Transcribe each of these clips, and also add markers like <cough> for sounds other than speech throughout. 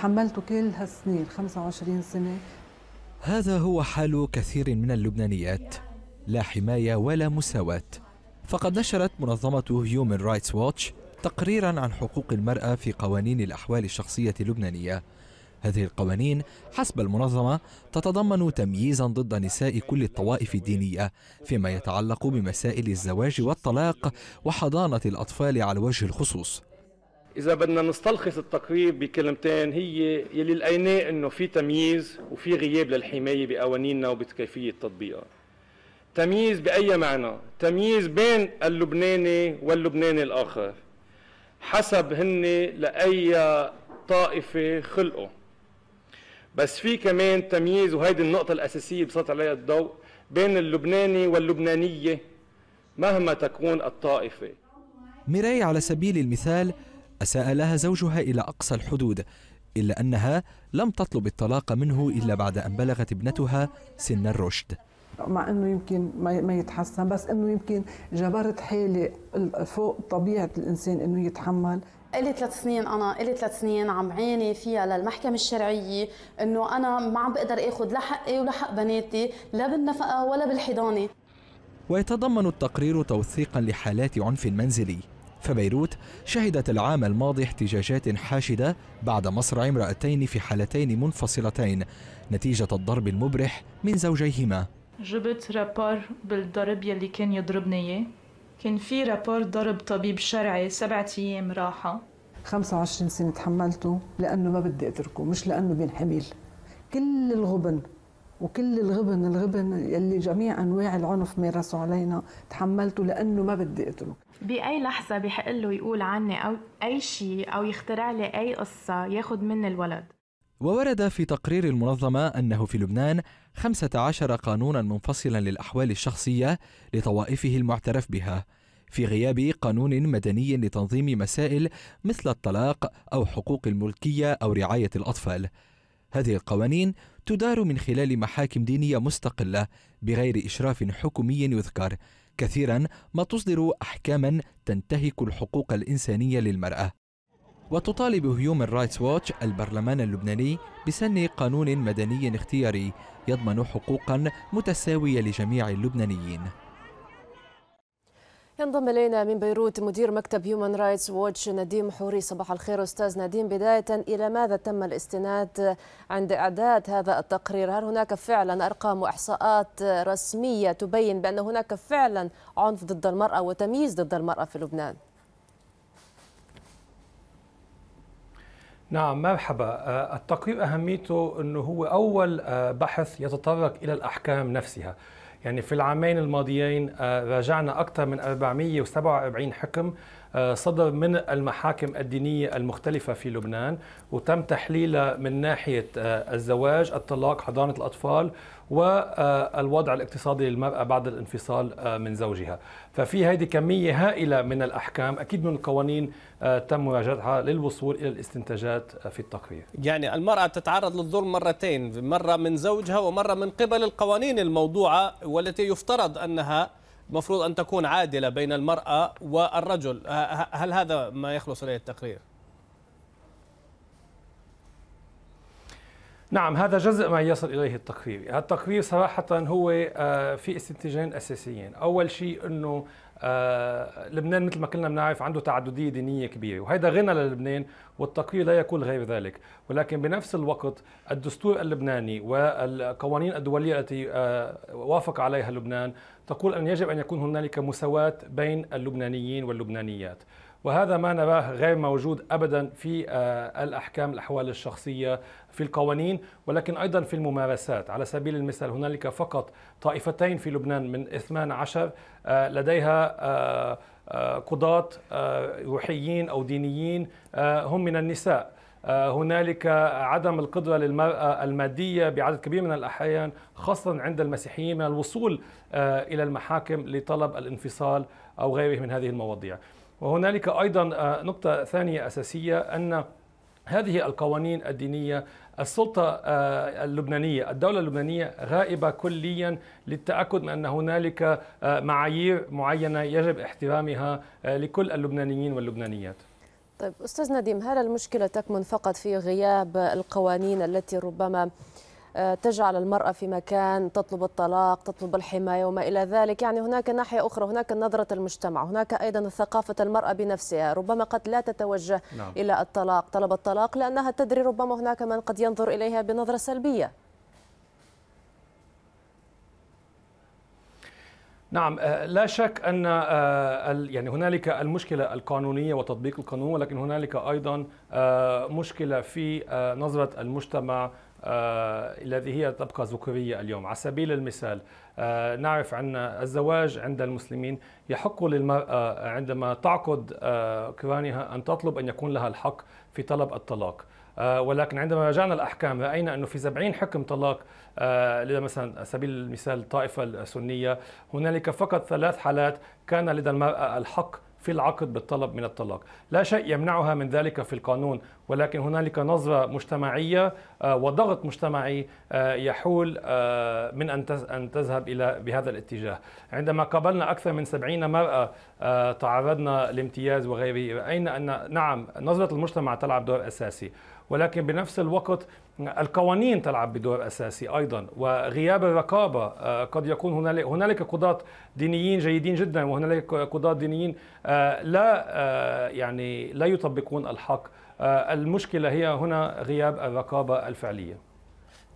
تحملته كل هالسنين 25 سنة هذا هو حال كثير من اللبنانيات لا حماية ولا مساواة فقد نشرت منظمة هيومن رايتس ووتش تقريرا عن حقوق المرأة في قوانين الأحوال الشخصية اللبنانية هذه القوانين حسب المنظمة تتضمن تمييزا ضد نساء كل الطوائف الدينية فيما يتعلق بمسائل الزواج والطلاق وحضانة الأطفال على وجه الخصوص إذا بدنا نستلخص التقرير بكلمتين هي يلي لقيناه إنه في تمييز وفي غياب للحماية بقوانيننا وبكيفية تطبيقها. تمييز بأي معنى؟ تمييز بين اللبناني واللبناني الآخر حسب هن لأي طائفة خلقوا بس في كمان تمييز وهيدي النقطة الأساسية بسط عليها الضوء بين اللبناني واللبنانية مهما تكون الطائفة ميراي على سبيل المثال أساء لها زوجها إلى أقصى الحدود إلا أنها لم تطلب الطلاق منه إلا بعد أن بلغت ابنتها سن الرشد مع انه يمكن ما يتحسن بس انه يمكن جبرت حالي فوق طبيعه الانسان انه يتحمل إلي ثلاث سنين انا إلي ثلاث سنين عم عيني فيها للمحكمه الشرعيه انه انا ما عم بقدر اخذ لا حقي ولا حق بناتي لا بالنفقه ولا بالحضانه ويتضمن التقرير توثيقا لحالات عنف منزلي فبيروت شهدت العام الماضي احتجاجات حاشدة بعد مصرع امرأتين في حالتين منفصلتين نتيجة الضرب المبرح من زوجيهما جبت رابور بالضرب يلي كان يضربني اياه كان في رابور ضرب طبيب شرعي سبعة ايام راحة 25 سنة تحملته لأنه ما بدي أتركه مش لأنه بينحمل كل الغبن وكل الغبن الغبن يلي جميع انواع العنف مارسوا علينا تحملته لانه ما بدي اترك باي لحظه بحق له يقول عني او اي شيء او يخترع لي اي قصه ياخذ مني الولد وورد في تقرير المنظمة أنه في لبنان 15 قانونا منفصلا للأحوال الشخصية لطوائفه المعترف بها في غياب قانون مدني لتنظيم مسائل مثل الطلاق أو حقوق الملكية أو رعاية الأطفال هذه القوانين تدار من خلال محاكم دينية مستقلة بغير إشراف حكومي يذكر كثيرا ما تصدر أحكاما تنتهك الحقوق الإنسانية للمرأة وتطالب هيومن رايتس ووتش البرلمان اللبناني بسن قانون مدني اختياري يضمن حقوقا متساوية لجميع اللبنانيين ينضم الينا من بيروت مدير مكتب هيومن رايتس ووتش نديم حوري صباح الخير استاذ نديم بدايه الى ماذا تم الاستناد عند اعداد هذا التقرير هل هناك فعلا ارقام واحصاءات رسميه تبين بان هناك فعلا عنف ضد المراه وتمييز ضد المراه في لبنان نعم مرحبا آه، التقرير أهميته أنه هو أول آه، بحث يتطرق إلى الأحكام نفسها يعني في العامين الماضيين آه، راجعنا أكثر من 447 حكم صدر من المحاكم الدينية المختلفة في لبنان وتم تحليلها من ناحية آه، الزواج الطلاق حضانة الأطفال والوضع آه، الاقتصادي للمرأة بعد الانفصال آه، من زوجها ففي هذه كمية هائلة من الأحكام أكيد من القوانين تم مراجعتها للوصول إلى الاستنتاجات في التقرير يعني المرأة تتعرض للظلم مرتين مرة من زوجها ومرة من قبل القوانين الموضوعة والتي يفترض أنها المفروض أن تكون عادلة بين المرأة والرجل هل هذا ما يخلص إليه التقرير؟ نعم هذا جزء ما يصل اليه التقرير، التقرير صراحه هو آه، في استنتاجين اساسيين، اول شيء انه آه، لبنان مثل ما كلنا بنعرف عنده تعدديه دينيه كبيره، وهذا غنى للبنان والتقرير لا يقول غير ذلك، ولكن بنفس الوقت الدستور اللبناني والقوانين الدوليه التي آه، وافق عليها لبنان تقول ان يجب ان يكون هنالك مساواه بين اللبنانيين واللبنانيات. وهذا ما نراه غير موجود ابدا في آه، الاحكام الاحوال الشخصيه في القوانين ولكن ايضا في الممارسات على سبيل المثال هنالك فقط طائفتين في لبنان من 12 آه، لديها آه، قضاة روحيين او دينيين هم من النساء هنالك عدم القدره للمراه الماديه بعدد كبير من الاحيان خاصه عند المسيحيين من الوصول الى المحاكم لطلب الانفصال او غيره من هذه المواضيع. وهنالك ايضا آه، نقطه ثانيه اساسيه ان هذه القوانين الدينيه السلطة آه، اللبنانية الدولة اللبنانية غائبة كليا للتأكد من أن هنالك آه، معايير معينة يجب احترامها لكل اللبنانيين واللبنانيات طيب أستاذ نديم هل المشكلة تكمن فقط في غياب القوانين التي ربما آه، تجعل المرأة في مكان تطلب الطلاق تطلب الحماية وما إلى ذلك يعني هناك ناحية أخرى هناك نظرة المجتمع هناك أيضا ثقافة المرأة بنفسها ربما قد لا تتوجه نعم. إلى الطلاق طلب الطلاق لأنها تدري ربما هناك من قد ينظر إليها بنظرة سلبية نعم آه، لا شك ان آه، يعني هنالك المشكله القانونيه وتطبيق القانون ولكن هنالك ايضا مشكله في نظره المجتمع آه، الذي هي تبقى ذكورية اليوم على سبيل المثال آه، نعرف أن الزواج عند المسلمين يحق للمرأة آه، عندما تعقد كرانها أن تطلب أن يكون لها الحق في طلب الطلاق ولكن عندما رجعنا الأحكام رأينا أنه في 70 حكم طلاق مثلا سبيل المثال الطائفة السنية هنالك فقط ثلاث حالات كان لدى المرأة الحق في العقد بالطلب من الطلاق لا شيء يمنعها من ذلك في القانون ولكن هنالك نظرة مجتمعية آه، وضغط مجتمعي آه، يحول آه، من أن تذهب إلى بهذا الاتجاه عندما قابلنا أكثر من سبعين مرأة تعرضنا لامتياز وغيره رأينا أن نعم نظرة المجتمع تلعب دور أساسي ولكن بنفس الوقت القوانين تلعب بدور اساسي ايضا وغياب الرقابه آه، قد يكون هنالك هنالك قضاة دينيين جيدين جدا وهنالك قضاة دينيين آه، لا آه، يعني لا يطبقون الحق المشكله هي هنا غياب الرقابه الفعليه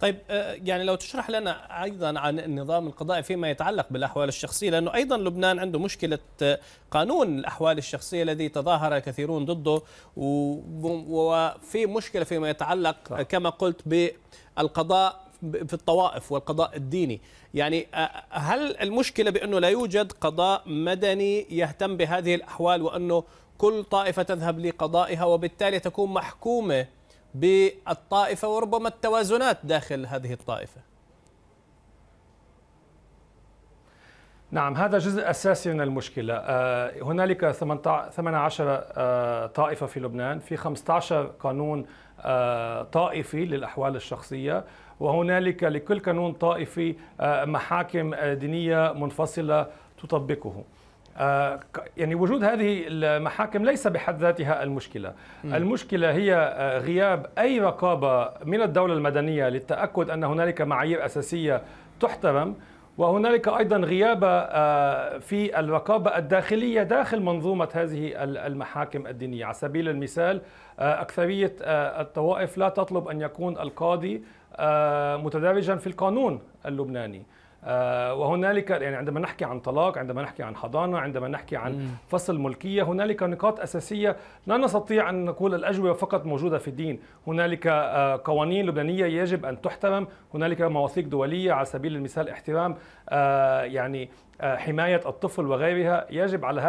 طيب آه، يعني لو تشرح لنا ايضا عن النظام القضائي فيما يتعلق بالاحوال الشخصيه لانه ايضا لبنان عنده مشكله آه، قانون الاحوال الشخصيه الذي تظاهر كثيرون ضده وفي مشكله فيما يتعلق آه، كما قلت بالقضاء في الطوائف والقضاء الديني يعني هل المشكله بانه لا يوجد قضاء مدني يهتم بهذه الاحوال وانه كل طائفه تذهب لقضائها وبالتالي تكون محكومه بالطائفة وربما التوازنات داخل هذه الطائفة نعم هذا جزء أساسي من المشكلة آه، هنالك 18 آه، طائفة في لبنان في 15 قانون آه، طائفي للأحوال الشخصية وهنالك لكل قانون طائفي محاكم دينية منفصلة تطبقه آه، يعني وجود هذه المحاكم ليس بحد ذاتها المشكلة م. المشكلة هي آه، غياب أي رقابة من الدولة المدنية للتأكد أن هنالك معايير أساسية تحترم وهنالك ايضا غيابه آه، في الرقابه الداخليه داخل منظومه هذه المحاكم الدينيه، على سبيل المثال اكثريه الطوائف لا تطلب ان يكون القاضي متدرجا في القانون اللبناني. آه، وهنالك يعني عندما نحكي عن طلاق عندما نحكي عن حضانه عندما نحكي عن فصل ملكيه هنالك نقاط اساسيه لا نستطيع ان نقول الاجوبه فقط موجوده في الدين هنالك آه، قوانين لبنانيه يجب ان تحترم هنالك مواثيق دوليه على سبيل المثال احترام آه، يعني آه، حماية الطفل وغيرها يجب على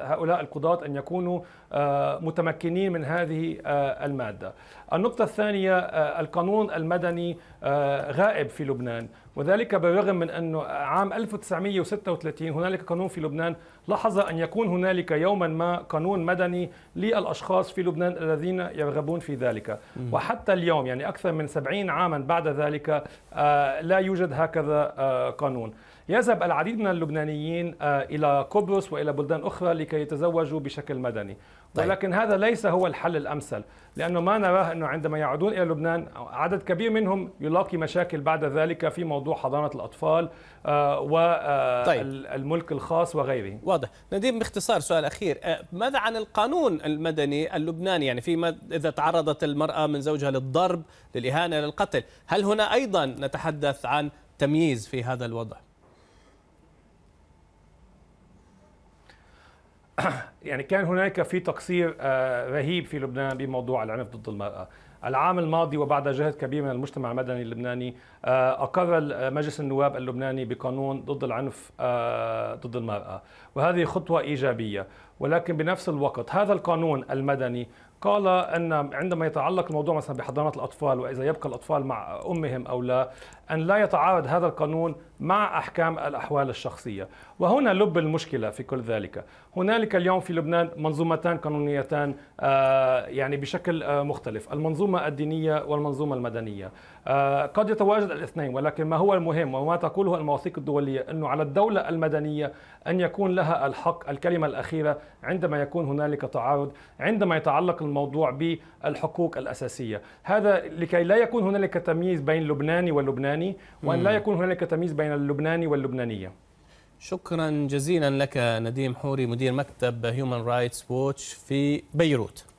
هؤلاء القضاة أن يكونوا آه، متمكنين من هذه آه، المادة النقطة الثانية القانون المدني غائب في لبنان وذلك بالرغم من أن عام 1936 هنالك قانون في لبنان لاحظ أن يكون هنالك يوما ما قانون مدني للأشخاص في لبنان الذين يرغبون في ذلك وحتى اليوم يعني أكثر من 70 عاما بعد ذلك لا يوجد هكذا قانون يذهب العديد من اللبنانيين آه، إلى قبرص وإلى بلدان أخرى لكي يتزوجوا بشكل مدني طيب. ولكن هذا ليس هو الحل الأمثل لأنه ما نراه أنه عندما يعودون إلى لبنان عدد كبير منهم يلاقي مشاكل بعد ذلك في موضوع حضانة الأطفال آه، والملك آه، طيب. الخاص وغيره واضح نديم باختصار سؤال أخير ماذا عن القانون المدني اللبناني يعني فيما إذا تعرضت المرأة من زوجها للضرب للإهانة للقتل هل هنا أيضا نتحدث عن تمييز في هذا الوضع <coughs> يعني كان هناك في تقصير آه، رهيب في لبنان بموضوع العنف ضد المرأة العام الماضي وبعد جهد كبير من المجتمع المدني اللبناني آه، أقر آه، مجلس النواب اللبناني بقانون ضد العنف ضد المرأة وهذه خطوة إيجابية ولكن بنفس الوقت هذا القانون المدني قال ان عندما يتعلق الموضوع مثلا بحضانه الاطفال واذا يبقى الاطفال مع امهم او لا أن لا يتعارض هذا القانون مع أحكام الأحوال الشخصية وهنا لب المشكلة في كل ذلك هنالك اليوم في لبنان منظومتان قانونيتان آه، يعني بشكل آه، مختلف المنظومة الدينية والمنظومة المدنية آه، قد يتواجد الاثنين ولكن ما هو المهم وما تقوله المواثيق الدولية أنه على الدولة المدنية أن يكون لها الحق الكلمة الأخيرة عندما يكون هنالك تعارض عندما يتعلق الموضوع بالحقوق الأساسية هذا لكي لا يكون هنالك تمييز بين لبناني ولبناني اللبناني وأن لا يكون هنالك تمييز بين اللبناني واللبنانية شكرا جزيلا لك نديم حوري مدير مكتب هيومن رايتس ووتش في بيروت